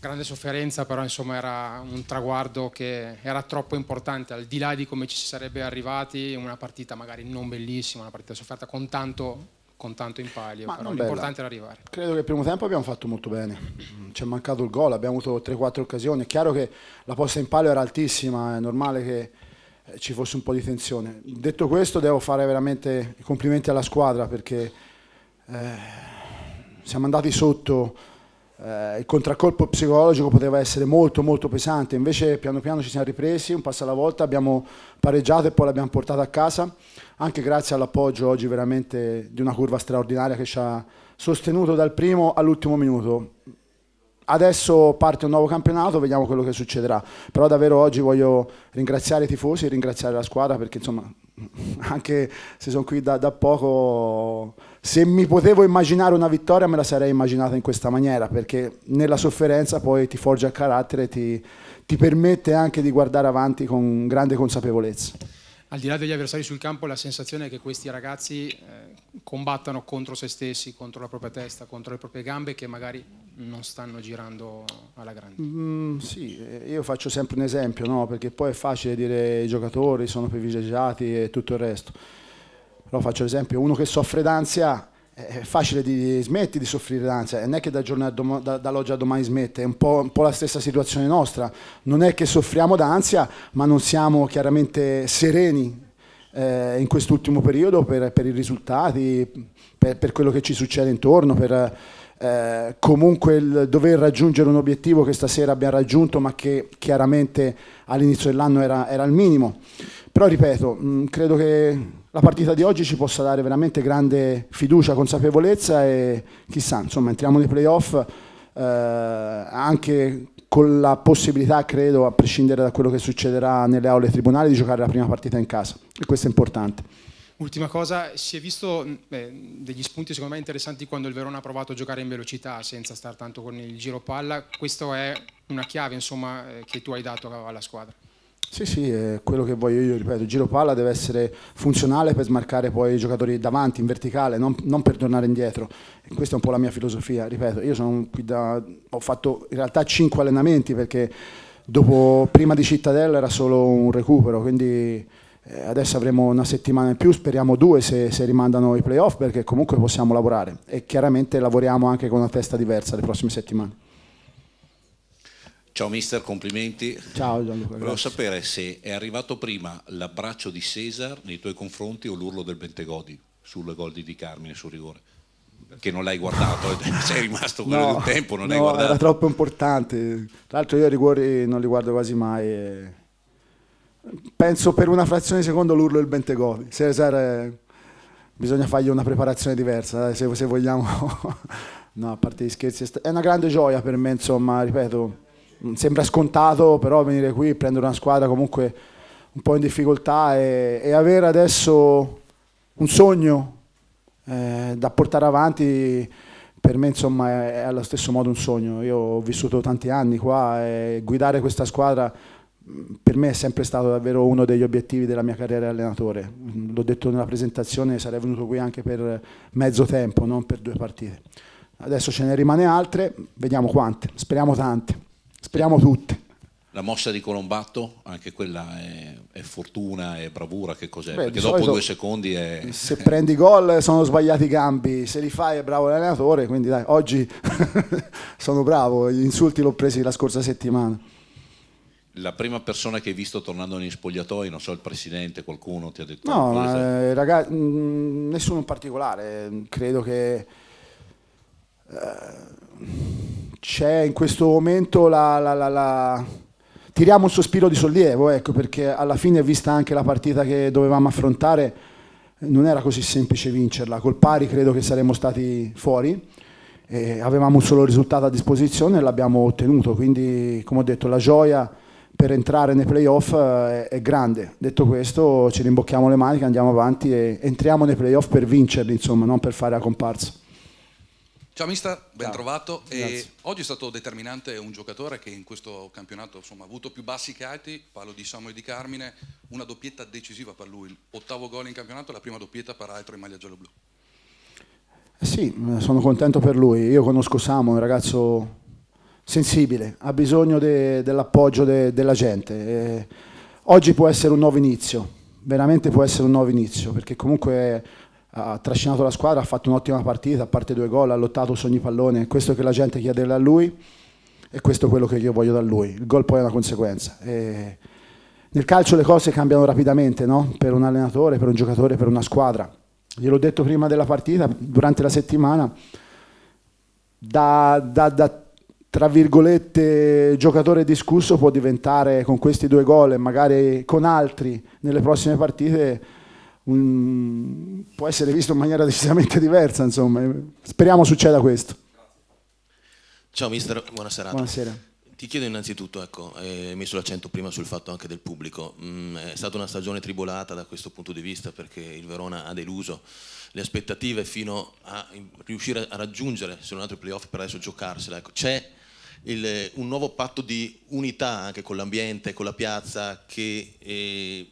grande sofferenza, però insomma era un traguardo che era troppo importante, al di là di come ci si sarebbe arrivati, una partita magari non bellissima, una partita sofferta con tanto, con tanto in palio, Ma però l'importante era arrivare. Credo che il primo tempo abbiamo fatto molto bene, mm, ci è mancato il gol, abbiamo avuto 3-4 occasioni, è chiaro che la posta in palio era altissima, è normale che eh, ci fosse un po' di tensione. Detto questo devo fare veramente i complimenti alla squadra perché eh, siamo andati sotto eh, il contraccolpo psicologico poteva essere molto molto pesante, invece piano piano ci siamo ripresi, un passo alla volta, abbiamo pareggiato e poi l'abbiamo portato a casa, anche grazie all'appoggio oggi veramente di una curva straordinaria che ci ha sostenuto dal primo all'ultimo minuto. Adesso parte un nuovo campionato, vediamo quello che succederà. Però davvero oggi voglio ringraziare i tifosi, ringraziare la squadra perché insomma anche se sono qui da, da poco, se mi potevo immaginare una vittoria me la sarei immaginata in questa maniera perché nella sofferenza poi ti forgia il carattere, ti, ti permette anche di guardare avanti con grande consapevolezza al di là degli avversari sul campo, la sensazione è che questi ragazzi eh, combattano contro se stessi, contro la propria testa, contro le proprie gambe che magari non stanno girando alla grande. Mm, sì, eh, io faccio sempre un esempio, no? perché poi è facile dire i giocatori sono privilegiati e tutto il resto. Però faccio l'esempio, uno che soffre d'ansia è facile di smetti di soffrire d'ansia, eh, non è che da dom- da, dall'oggi a domani smette, è un po', un po', la stessa situazione nostra, non è che soffriamo d'ansia ma non siamo chiaramente sereni eh, in quest'ultimo periodo per, per i risultati, per, per, quello che ci succede intorno, per eh, comunque il dover raggiungere un obiettivo che stasera abbiamo raggiunto ma che chiaramente all'inizio dell'anno era, era, il minimo. Però ripeto, mh, mm, credo che la partita di oggi ci possa dare veramente grande fiducia, consapevolezza e chissà, insomma entriamo nei playoff eh, anche con la possibilità, credo, a prescindere da quello che succederà nelle aule tribunali, di giocare la prima partita in casa. E questo è importante. Ultima cosa, si è visto mm, beh, degli spunti secondo me interessanti quando il Verona ha provato a giocare in velocità senza stare tanto con il giro palla, questa è una chiave insomma, eh, che tu hai dato alla squadra. Sì, sì, è quello che voglio io, ripeto, il giro palla deve essere funzionale per smarcare poi i giocatori davanti, in verticale, non, non per tornare indietro. E questa è un po' la mia filosofia, ripeto, io sono qui da... ho fatto in realtà cinque allenamenti perché dopo, prima di Cittadella era solo un recupero, quindi eh, adesso avremo una settimana in più, speriamo due se, se, rimandano i playoff perché comunque possiamo lavorare e chiaramente lavoriamo anche con una testa diversa le prossime settimane. Ciao mister, complimenti. Ciao Gianluca. Volevo sapere se è arrivato prima l'abbraccio di Cesar nei tuoi confronti o l'urlo del Bentegodi sulle gol di Di Carmine sul rigore. Che non l'hai guardato, eh, sei rimasto quello no, del tempo, non no, l'hai guardato. Era troppo importante. Tra l'altro io i rigori non li guardo quasi mai. Penso per una frazione di secondo l'urlo del Bentegodi. Cesar... È eh, bisogna fargli una preparazione diversa, eh, se, vogliamo, no, a parte gli scherzi, è una grande gioia per me, insomma, ripeto, Mm, sembra scontato, però venire qui, e prendere una squadra comunque un po' in difficoltà e, e avere adesso un sogno eh, da portare avanti per me insomma è, allo stesso modo un sogno. Io ho vissuto tanti anni qua e guidare questa squadra mm, per me è sempre stato davvero uno degli obiettivi della mia carriera allenatore. Mm, l'ho detto nella presentazione, sarei venuto qui anche per mezzo tempo, non per due partite. Adesso ce ne rimane altre, vediamo quante, speriamo tante. Speriamo tutte. La mossa di Colombatto, anche quella è, è fortuna, e bravura, che cos'è? Beh, Perché dopo due secondi è... Se prendi gol sono sbagliati i gambi, se li fai è bravo l'allenatore, quindi dai, oggi sono bravo, gli insulti l'ho presi la scorsa settimana. La prima persona che hai visto tornando negli spogliatoi, non so, il presidente, qualcuno ti ha detto... No, ma, eh, ragazzi, mh, mm, nessuno in particolare, credo che... Eh, c'è in questo momento la, la, la, la tiriamo un sospiro di sollievo, ecco, perché alla fine, vista anche la partita che dovevamo affrontare, non era così semplice vincerla. Col pari credo che saremmo stati fuori. E avevamo un solo risultato a disposizione e l'abbiamo ottenuto. Quindi, come ho detto, la gioia per entrare nei playoff è, eh, è grande. Detto questo, ci rimbocchiamo le maniche, andiamo avanti e entriamo nei playoff per vincerli, insomma, non per fare la comparsa. Ciao mister, ben Ciao. trovato. oggi è stato determinante un giocatore che in questo campionato insomma, ha avuto più bassi che alti, parlo di Samuel Di Carmine, una doppietta decisiva per lui, ottavo gol in campionato, la prima doppietta peraltro in maglia giallo-blu. Eh sì, sono contento per lui. Io conosco Samu, un ragazzo sensibile, ha bisogno de, dell'appoggio de, della gente. E oggi può essere un nuovo inizio, veramente può essere un nuovo inizio, perché comunque ha trascinato la squadra, ha fatto un'ottima partita, a parte due gol, ha lottato su ogni pallone, questo che la gente chiede a lui e questo è quello che io voglio da lui. Il gol poi è una conseguenza. E nel calcio le cose cambiano rapidamente, no? per un allenatore, per un giocatore, per una squadra. Gliel'ho detto prima della partita, durante la settimana, da, da, da tra virgolette giocatore discusso può diventare con questi due gol e magari con altri nelle prossime partite un, può essere visto in maniera decisamente diversa, insomma. Speriamo succeda questo. Ciao mister, buona serata. Buonasera. Ti chiedo innanzitutto, ecco, hai eh, messo l'accento prima sul fatto anche del pubblico, mm, è stata una stagione tribolata da questo punto di vista perché il Verona ha deluso le aspettative fino a riuscire a raggiungere, se non altro i playoff per adesso giocarsela. Ecco, c'è il, un nuovo patto di unità anche con l'ambiente, con la piazza che eh,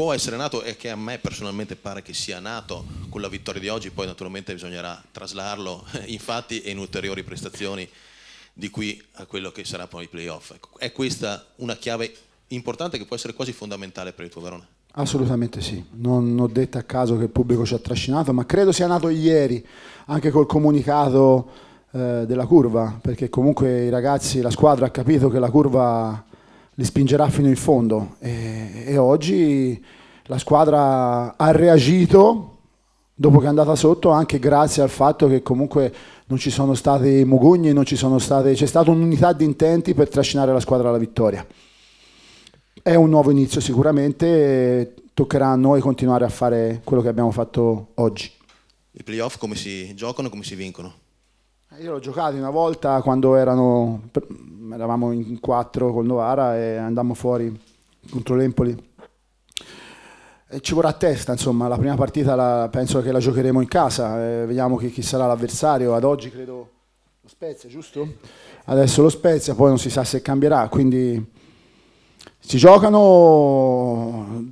può essere nato e che a me personalmente pare che sia nato con la vittoria di oggi, poi naturalmente bisognerà traslarlo in fatti e in ulteriori prestazioni di qui a quello che sarà poi i playoff. Ecco, è questa una chiave importante che può essere quasi fondamentale per il tuo Verona? Assolutamente sì, non ho detto a caso che il pubblico ci ha trascinato, ma credo sia nato ieri, anche col comunicato eh, della curva, perché comunque i ragazzi, la squadra ha capito che la curva li spingerà fino in fondo e, e oggi la squadra ha reagito dopo che è andata sotto anche grazie al fatto che comunque non ci sono stati mugugni, state, c'è stata un'unità di intenti per trascinare la squadra alla vittoria. È un nuovo inizio sicuramente, toccherà a noi continuare a fare quello che abbiamo fatto oggi. I playoff come si giocano e come si vincono? Eh, io l'ho giocato una volta quando erano, eravamo in quattro col Novara e andammo fuori contro l'Empoli. E ci vorrà testa, insomma, la prima partita la, penso che la giocheremo in casa, eh, vediamo chi, chi sarà l'avversario, ad oggi credo lo Spezia, giusto? Adesso lo Spezia, poi non si sa se cambierà, quindi si giocano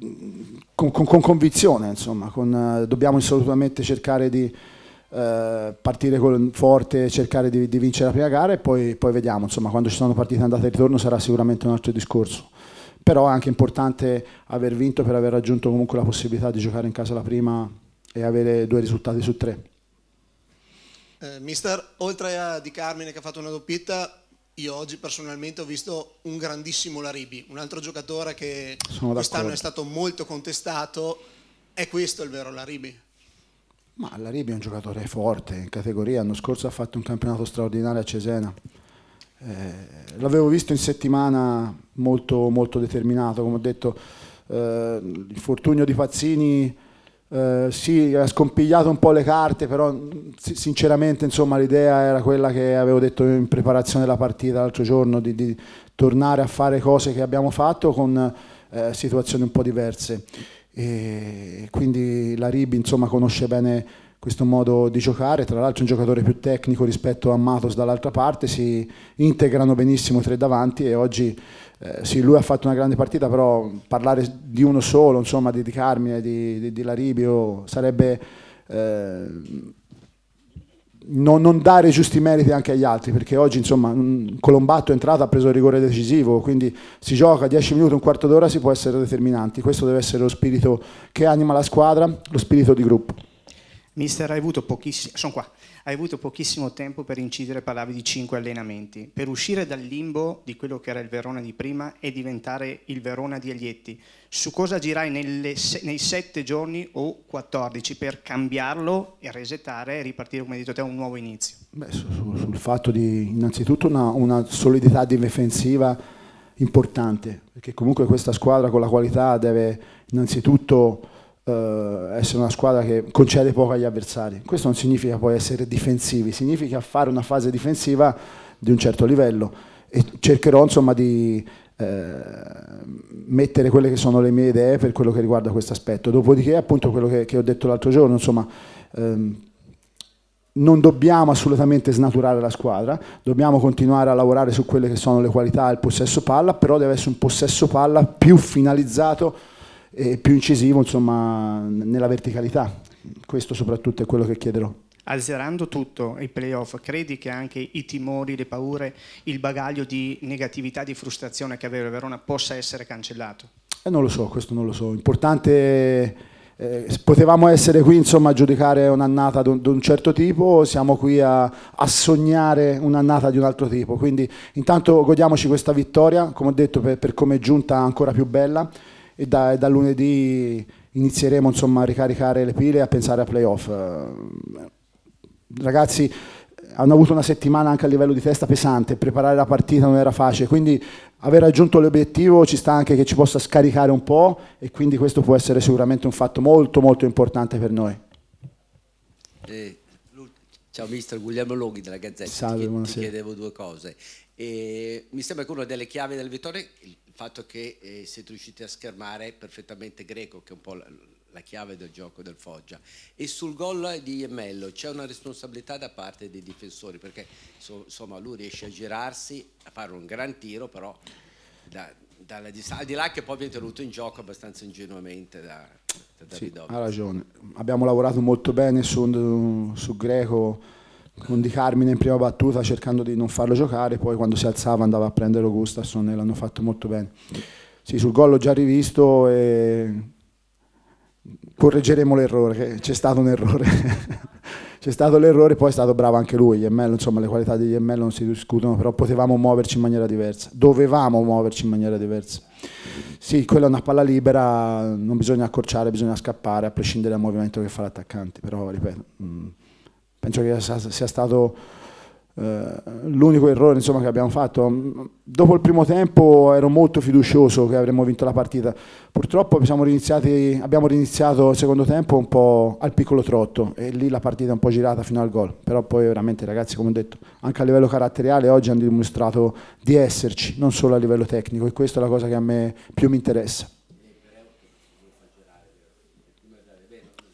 con, con, con convinzione, insomma, con, eh, dobbiamo assolutamente cercare di eh, partire con, forte, cercare di, di, vincere la prima gara e poi, poi vediamo, insomma quando ci sono partite andate e ritorno sarà sicuramente un altro discorso però è anche importante aver vinto per aver raggiunto comunque la possibilità di giocare in casa la prima e avere due risultati su tre. Eh, mister, oltre a Di Carmine che ha fatto una doppietta, io oggi personalmente ho visto un grandissimo Laribi, un altro giocatore che quest'anno è stato molto contestato, è questo il vero Laribi? Ma la Ribi è un giocatore forte in categoria, l'anno scorso ha fatto un campionato straordinario a Cesena. Eh, l'avevo visto in settimana molto, molto determinato, come ho detto, eh, il fortunio di Pazzini eh, sì, ha scompigliato un po' le carte, però mm, sinceramente l'idea era quella che avevo detto in preparazione della partita l'altro giorno, di, di, tornare a fare cose che abbiamo fatto con eh, situazioni un po' diverse. E quindi la Rib insomma, conosce bene questo modo di giocare, tra l'altro è un giocatore più tecnico rispetto a Matos dall'altra parte, si integrano benissimo tre davanti e oggi eh, sì, lui ha fatto una grande partita, però parlare di uno solo, insomma, di, di Carmine, eh, di, di, di Laribio, oh, sarebbe... Eh, non, non, dare giusti meriti anche agli altri, perché oggi insomma Colombatto è entrato, ha preso il rigore decisivo, quindi si gioca 10 minuti, un quarto d'ora, si può essere determinanti, questo deve essere lo spirito che anima la squadra, lo spirito di gruppo. Mister, hai avuto pochissime, sono qua, hai avuto pochissimo tempo per incidere, parlavi di cinque allenamenti, per uscire dal limbo di quello che era il Verona di prima e diventare il Verona di Aglietti. Su cosa girai nelle, nei sette giorni o 14 per cambiarlo e resettare e ripartire, come hai detto te, un nuovo inizio? Beh, su, su, sul fatto di innanzitutto una, una solidità difensiva importante, perché comunque questa squadra con la qualità deve innanzitutto eh, essere una squadra che concede poco agli avversari. Questo non significa poi essere difensivi, significa fare una fase difensiva di un certo livello e cercherò insomma di eh, mettere quelle che sono le mie idee per quello che riguarda questo aspetto. Dopodiché appunto quello che, che ho detto l'altro giorno, insomma, ehm, non dobbiamo assolutamente snaturare la squadra, dobbiamo continuare a lavorare su quelle che sono le qualità, il possesso palla, però deve essere un possesso palla più finalizzato eh, più incisivo insomma, nella verticalità. Questo soprattutto è quello che chiederò. Azzerando tutto i playoff, credi che anche i timori, le paure, il bagaglio di negatività, di frustrazione che aveva Verona possa essere cancellato? Eh, non lo so, questo non lo so. Importante, eh, potevamo essere qui insomma, a giudicare un'annata di un certo tipo, siamo qui a, a sognare un'annata di un altro tipo. Quindi intanto godiamoci questa vittoria, come ho detto, per, per come è giunta ancora più bella e da, da lunedì inizieremo insomma, a ricaricare le pile e a pensare a playoff. Ragazzi hanno avuto una settimana anche a livello di testa pesante, preparare la partita non era facile, quindi aver raggiunto l'obiettivo ci sta anche che ci possa scaricare un po' e quindi questo può essere sicuramente un fatto molto molto importante per noi. Eh, ciao mister Guglielmo Loghi della Gazzetta, Salve, ti, ti chiedevo due cose. E mi sembra che una delle chiavi delle vittorie il fatto che eh, siete riusciti a schermare perfettamente Greco, che è un po' la, la chiave del gioco del Foggia. E sul gol di Iemmello c'è una responsabilità da parte dei difensori, perché so, insomma lui riesce a girarsi, a fare un gran tiro, però da, dalla distanza, al di là che poi viene tenuto in gioco abbastanza ingenuamente da, da Davidovic. Sì, ha ragione, abbiamo lavorato molto bene su, su Greco con Di Carmine in prima battuta cercando di non farlo giocare, poi quando si alzava andava a prendere Gustafsson e l'hanno fatto molto bene. Sì, sul gol l'ho già rivisto e correggeremo l'errore, c'è stato un errore. c'è stato l'errore, poi è stato bravo anche lui, gli insomma le qualità di ML non si discutono, però potevamo muoverci in maniera diversa, dovevamo muoverci in maniera diversa. Sì, quella è una palla libera, non bisogna accorciare, bisogna scappare, a prescindere dal movimento che fa l'attaccante, però ripeto... Mh mm, penso che sia stato eh, l'unico errore insomma, che abbiamo fatto. Dopo il primo tempo ero molto fiducioso che avremmo vinto la partita, purtroppo abbiamo riniziato il secondo tempo un po' al piccolo trotto e lì la partita è un po' girata fino al gol, però poi veramente ragazzi come ho detto anche a livello caratteriale oggi hanno dimostrato di esserci, non solo a livello tecnico e questa è la cosa che a me più mi interessa.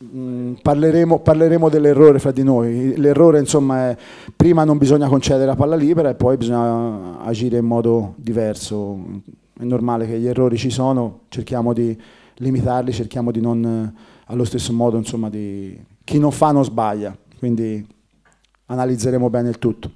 Mm, parleremo, parleremo dell'errore fra di noi. L'errore insomma è prima non bisogna concedere la palla libera e poi bisogna agire in modo diverso. È normale che gli errori ci sono, cerchiamo di limitarli, cerchiamo di non allo stesso modo insomma di chi non fa non sbaglia, quindi analizzeremo bene il tutto.